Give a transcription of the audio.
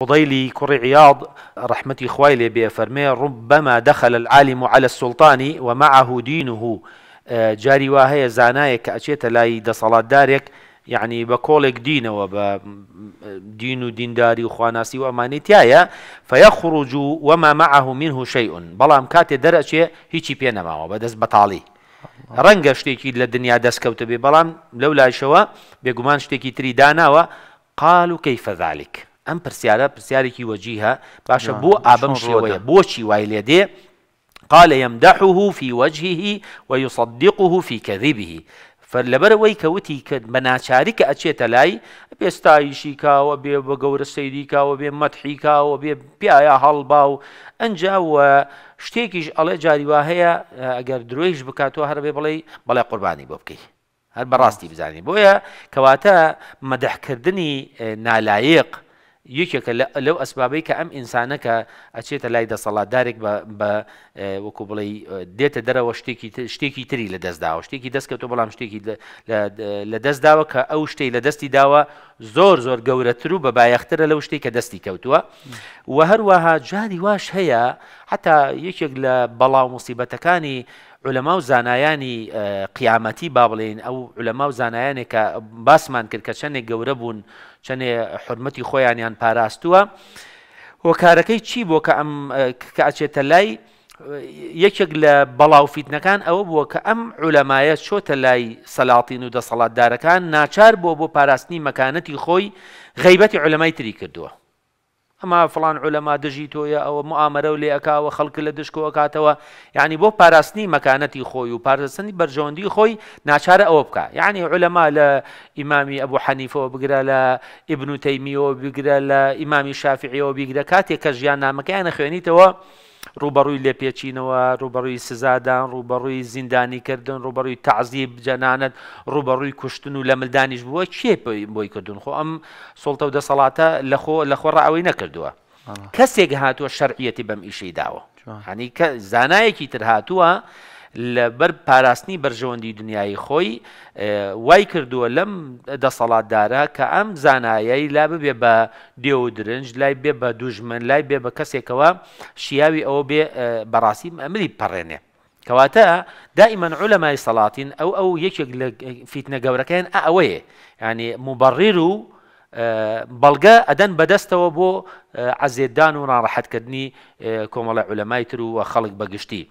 فضيلي كري عياض رحمتي الخويلة بأفرمي ربما دخل العالم على السلطان ومعه دينه آه، جاري واهي زانايك أشيت لاي دا صلاة دارك يعني بكولك دينه وب دين ودين داري وخواناسي وأمانيتيايا فيخرج وما معه منه شيء بلا أمكات درأشي شيء بينا معه بدس بطالي رنگە شتێکی للدنيا دس كوتبي بلا لولا لەو لاشەوە بێگومان شتێکی تری داناوە قال و ئەم پرسیارە پرسیارێکی وەجیهە باشە بۆ ئابم شێوەیە بۆچی وای لێ دێ قال يمدحه في وجهه ويصدقه في كذبه فلبەرەوەی کەوتی كد بە شارك کە ئەچێتە لای پێستایشی کاوە بێ بە گەورە وبي کاوە بێ مەتحی کاوە بێ پیاە هەڵبا و ئەنجاوە شتێکیش ئەڵێ جاریوا هەیە ئەگەر درۆیش بکاتەوە هەر بێ بڵێ بەڵێ قوربانی بۆ بکەیت هەر بەڕاستی بزانین بۆیە کەواتە یەکێکە لەو ئەسبابەی کە ئەم ئینسانە کە ئەچێتە لای دەسەڵاتدارێک بە وەکو بڵێ دێتە دەرەوە شتێکی شتێکی تری لە دەستداوە شتێکی دەستکەوتۆ بەڵام شتێکی لە دەستداوە کە ئەو شتەی لە دەستی داوە زۆر زۆر گەورەتر و بە بایەخترە لەو شتێک کە دەستی کەوتووە و هەروەها جاری واش هەیە حتا یەکێک لە بەڵاو مصیبەتەکانی علەما و زانایانی قیامەتی با بڵێن ئەو علەما و زانایانێک کە باسمان کرد کە چندێک گەورە بوون چندێ حرمەتی خۆیانیان پاراستووە هۆکارەکەی چی بۆ کە ئەم کە ئەچێتە لای یەکێک لە بەڵاوفیتنەکان ئەوە بووە کە ئەم علەمایە چۆتە لای سەلااتین و دەسەڵاتدارەکان ناچار بۆ بۆ پاراستنی مەکانەتی خۆی غیبەتی علەمای تری کردووە ئەما فلان عولەما دژی تۆیە ئەوە معامەرە و لێەکاوە خەڵک لە دشکەوە کاتەوە یعنی بۆ پاراستنی مەکانەتی خۆی و پارستنی بەرژەوەندی خۆی ناچارە ئەوە بکە یعنی عولەما لە ئیمامی ئەبوو حەنیفەوە بگرە لە ئبن و تەیمیەوە بگرە لە ئیمامی شافعیەوە بیگرە کاتێک کە ژیان نامەکەیانە خوێنیتەوە ڕوبەڕووی لێپێچینەوە ڕوبەڕووی سزادان ڕوبەڕووی زیندانیکردن ڕوبەڕووی تعزیب جەنانەت ڕوبەڕووی کوشتن و لە ملدانیش بووە چێ بۆی کردوون خۆ ئەم سڵتە و دەسەڵاتە لەخۆ لەخۆڕ ئەوەی نەکردووە کەسێک هاتووە شەرعەتی بەم ئیشەی داوە هەنی زانایەکی تر هاتووە. لە بەر پاراستنی بەرژەوەندی دنیای خۆی وای کردووە لەم دەسەڵاتدارە کە ئەم زانایایی لا ببێ بە دێو درنج لای بێ بە دوژمن لای بێ بە کەسێکەوە شیاوی ئەوە بێ بەڕاستی ئەمری پەڕێنێ کەواتە دائیمەن عولەمای سەڵاتین ئەو ئەو یەکێک لە فیتنە گەورەکەیان ئەوەیە ینی مبڕیر و بەڵگە ئەدەن بەدەستەوە بۆ عزێدان و ڕاڕەحەتکردنی کۆمەڵە عولەمای تر و خەڵک بەگشتی.